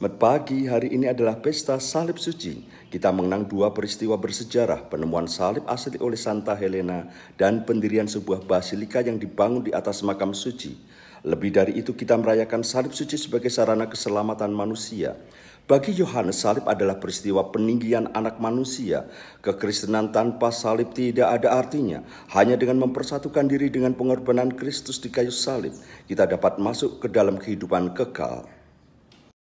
Pagi hari ini adalah pesta salib suci. Kita mengenang dua peristiwa bersejarah, penemuan salib asli oleh Santa Helena dan pendirian sebuah basilika yang dibangun di atas makam suci. Lebih dari itu kita merayakan salib suci sebagai sarana keselamatan manusia. Bagi Yohanes, salib adalah peristiwa peninggian anak manusia. Kekristenan tanpa salib tidak ada artinya. Hanya dengan mempersatukan diri dengan pengorbanan Kristus di kayu salib, kita dapat masuk ke dalam kehidupan kekal.